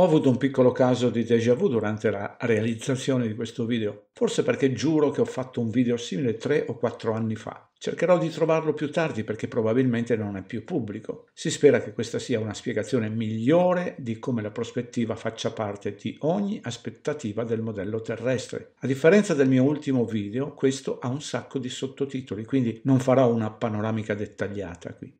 Ho avuto un piccolo caso di déjà vu durante la realizzazione di questo video, forse perché giuro che ho fatto un video simile tre o quattro anni fa. Cercherò di trovarlo più tardi perché probabilmente non è più pubblico. Si spera che questa sia una spiegazione migliore di come la prospettiva faccia parte di ogni aspettativa del modello terrestre. A differenza del mio ultimo video, questo ha un sacco di sottotitoli, quindi non farò una panoramica dettagliata qui.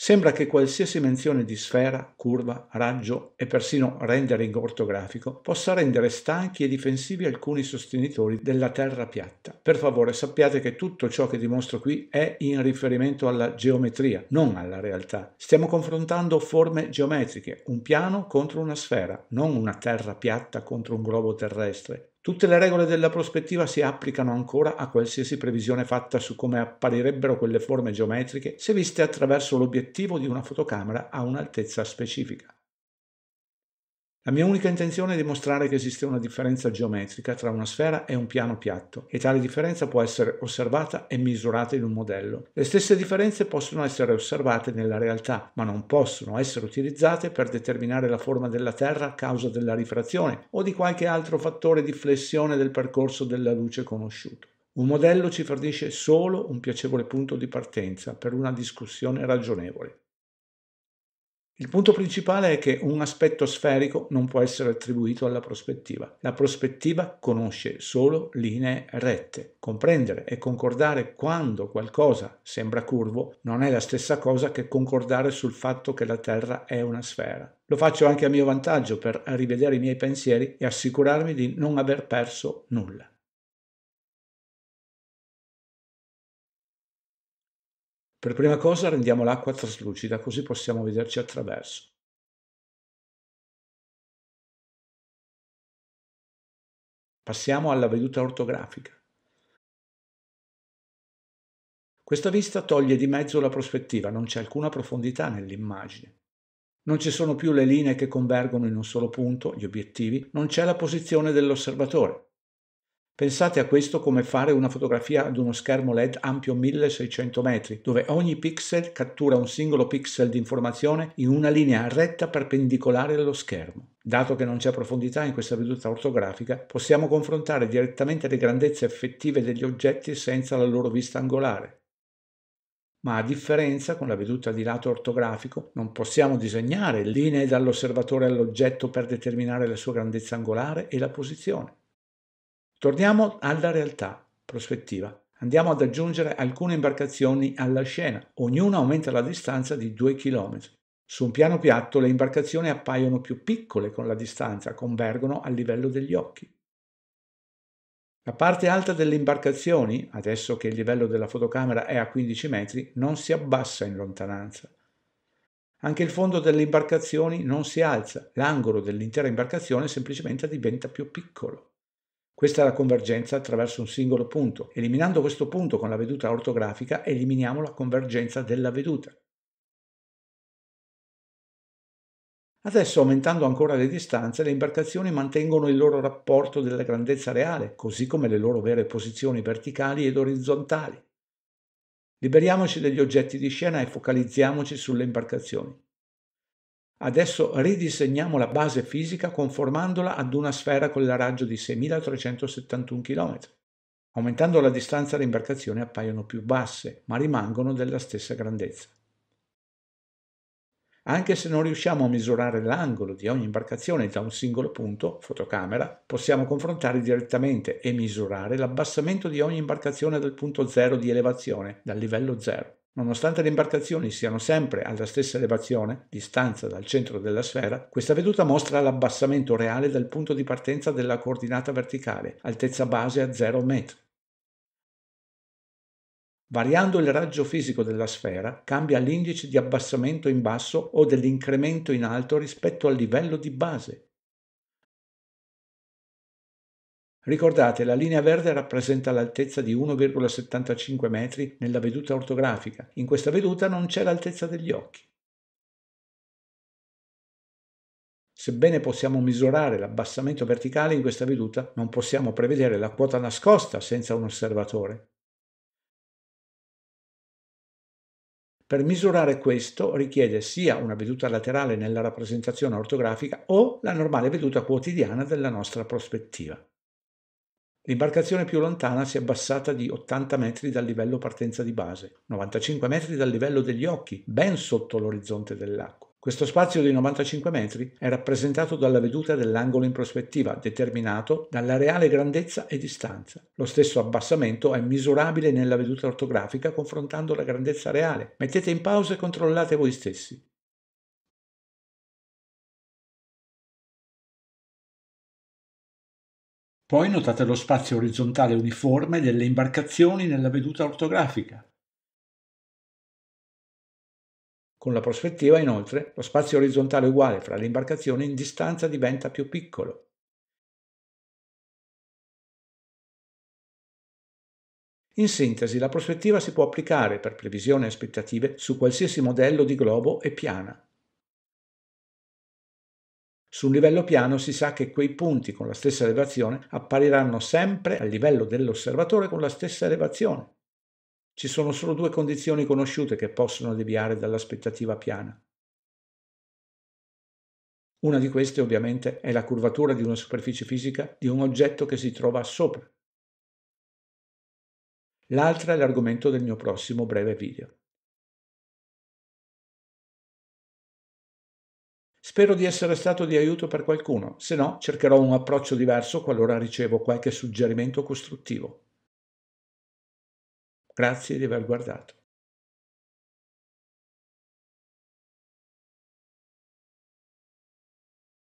Sembra che qualsiasi menzione di sfera, curva, raggio e persino rendering ortografico possa rendere stanchi e difensivi alcuni sostenitori della terra piatta. Per favore sappiate che tutto ciò che dimostro qui è in riferimento alla geometria, non alla realtà. Stiamo confrontando forme geometriche, un piano contro una sfera, non una terra piatta contro un globo terrestre, Tutte le regole della prospettiva si applicano ancora a qualsiasi previsione fatta su come apparirebbero quelle forme geometriche se viste attraverso l'obiettivo di una fotocamera a un'altezza specifica. La mia unica intenzione è dimostrare che esiste una differenza geometrica tra una sfera e un piano piatto e tale differenza può essere osservata e misurata in un modello. Le stesse differenze possono essere osservate nella realtà, ma non possono essere utilizzate per determinare la forma della Terra a causa della rifrazione o di qualche altro fattore di flessione del percorso della luce conosciuto. Un modello ci fornisce solo un piacevole punto di partenza per una discussione ragionevole. Il punto principale è che un aspetto sferico non può essere attribuito alla prospettiva. La prospettiva conosce solo linee rette. Comprendere e concordare quando qualcosa sembra curvo non è la stessa cosa che concordare sul fatto che la Terra è una sfera. Lo faccio anche a mio vantaggio per rivedere i miei pensieri e assicurarmi di non aver perso nulla. Per prima cosa rendiamo l'acqua traslucida così possiamo vederci attraverso. Passiamo alla veduta ortografica. Questa vista toglie di mezzo la prospettiva, non c'è alcuna profondità nell'immagine. Non ci sono più le linee che convergono in un solo punto, gli obiettivi, non c'è la posizione dell'osservatore. Pensate a questo come fare una fotografia ad uno schermo LED ampio 1600 metri, dove ogni pixel cattura un singolo pixel di informazione in una linea retta perpendicolare allo schermo. Dato che non c'è profondità in questa veduta ortografica, possiamo confrontare direttamente le grandezze effettive degli oggetti senza la loro vista angolare. Ma a differenza con la veduta di lato ortografico, non possiamo disegnare linee dall'osservatore all'oggetto per determinare la sua grandezza angolare e la posizione. Torniamo alla realtà, prospettiva. Andiamo ad aggiungere alcune imbarcazioni alla scena, ognuna aumenta la distanza di 2 km. Su un piano piatto le imbarcazioni appaiono più piccole con la distanza, convergono al livello degli occhi. La parte alta delle imbarcazioni, adesso che il livello della fotocamera è a 15 metri, non si abbassa in lontananza. Anche il fondo delle imbarcazioni non si alza, l'angolo dell'intera imbarcazione semplicemente diventa più piccolo. Questa è la convergenza attraverso un singolo punto. Eliminando questo punto con la veduta ortografica, eliminiamo la convergenza della veduta. Adesso, aumentando ancora le distanze, le imbarcazioni mantengono il loro rapporto della grandezza reale, così come le loro vere posizioni verticali ed orizzontali. Liberiamoci degli oggetti di scena e focalizziamoci sulle imbarcazioni. Adesso ridisegniamo la base fisica conformandola ad una sfera con il raggio di 6.371 km. Aumentando la distanza le imbarcazioni appaiono più basse, ma rimangono della stessa grandezza. Anche se non riusciamo a misurare l'angolo di ogni imbarcazione da un singolo punto, fotocamera, possiamo confrontare direttamente e misurare l'abbassamento di ogni imbarcazione dal punto zero di elevazione, dal livello zero. Nonostante le imbarcazioni siano sempre alla stessa elevazione, distanza dal centro della sfera, questa veduta mostra l'abbassamento reale dal punto di partenza della coordinata verticale, altezza base a 0 metri. Variando il raggio fisico della sfera, cambia l'indice di abbassamento in basso o dell'incremento in alto rispetto al livello di base, Ricordate, la linea verde rappresenta l'altezza di 1,75 metri nella veduta ortografica. In questa veduta non c'è l'altezza degli occhi. Sebbene possiamo misurare l'abbassamento verticale in questa veduta, non possiamo prevedere la quota nascosta senza un osservatore. Per misurare questo richiede sia una veduta laterale nella rappresentazione ortografica o la normale veduta quotidiana della nostra prospettiva. L'imbarcazione più lontana si è abbassata di 80 metri dal livello partenza di base, 95 metri dal livello degli occhi, ben sotto l'orizzonte dell'acqua. Questo spazio di 95 metri è rappresentato dalla veduta dell'angolo in prospettiva, determinato dalla reale grandezza e distanza. Lo stesso abbassamento è misurabile nella veduta ortografica confrontando la grandezza reale. Mettete in pausa e controllate voi stessi. Poi notate lo spazio orizzontale uniforme delle imbarcazioni nella veduta ortografica. Con la prospettiva, inoltre, lo spazio orizzontale uguale fra le imbarcazioni in distanza diventa più piccolo. In sintesi, la prospettiva si può applicare per previsioni e aspettative su qualsiasi modello di globo e piana. Su un livello piano si sa che quei punti con la stessa elevazione appariranno sempre al livello dell'osservatore con la stessa elevazione. Ci sono solo due condizioni conosciute che possono deviare dall'aspettativa piana. Una di queste ovviamente è la curvatura di una superficie fisica di un oggetto che si trova sopra. L'altra è l'argomento del mio prossimo breve video. Spero di essere stato di aiuto per qualcuno, se no cercherò un approccio diverso qualora ricevo qualche suggerimento costruttivo. Grazie di aver guardato.